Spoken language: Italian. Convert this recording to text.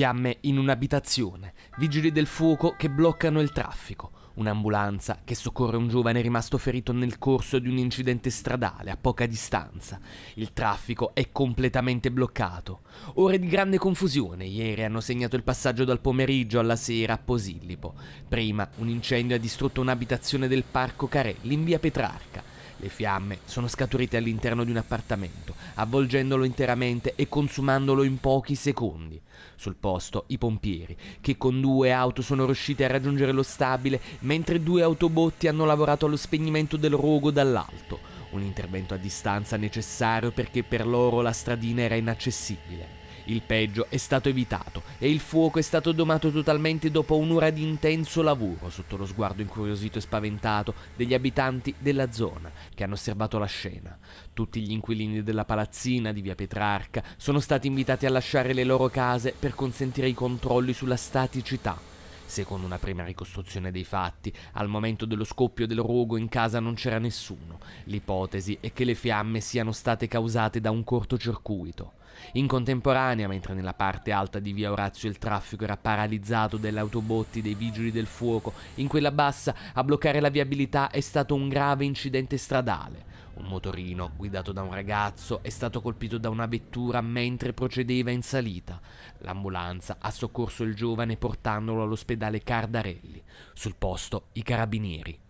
Fiamme in un'abitazione, vigili del fuoco che bloccano il traffico, un'ambulanza che soccorre un giovane rimasto ferito nel corso di un incidente stradale a poca distanza. Il traffico è completamente bloccato. Ore di grande confusione ieri hanno segnato il passaggio dal pomeriggio alla sera a Posillipo. Prima un incendio ha distrutto un'abitazione del parco Carelli in via Petrarca. Le fiamme sono scaturite all'interno di un appartamento, avvolgendolo interamente e consumandolo in pochi secondi. Sul posto i pompieri, che con due auto sono riusciti a raggiungere lo stabile, mentre due autobotti hanno lavorato allo spegnimento del rogo dall'alto, un intervento a distanza necessario perché per loro la stradina era inaccessibile. Il peggio è stato evitato e il fuoco è stato domato totalmente dopo un'ora di intenso lavoro sotto lo sguardo incuriosito e spaventato degli abitanti della zona che hanno osservato la scena. Tutti gli inquilini della palazzina di via Petrarca sono stati invitati a lasciare le loro case per consentire i controlli sulla staticità Secondo una prima ricostruzione dei fatti, al momento dello scoppio del rogo in casa non c'era nessuno. L'ipotesi è che le fiamme siano state causate da un cortocircuito. In contemporanea, mentre nella parte alta di via Orazio il traffico era paralizzato dalle autobotti dei vigili del fuoco, in quella bassa a bloccare la viabilità è stato un grave incidente stradale. Un motorino, guidato da un ragazzo, è stato colpito da una vettura mentre procedeva in salita. L'ambulanza ha soccorso il giovane portandolo all'ospedale Cardarelli. Sul posto i carabinieri.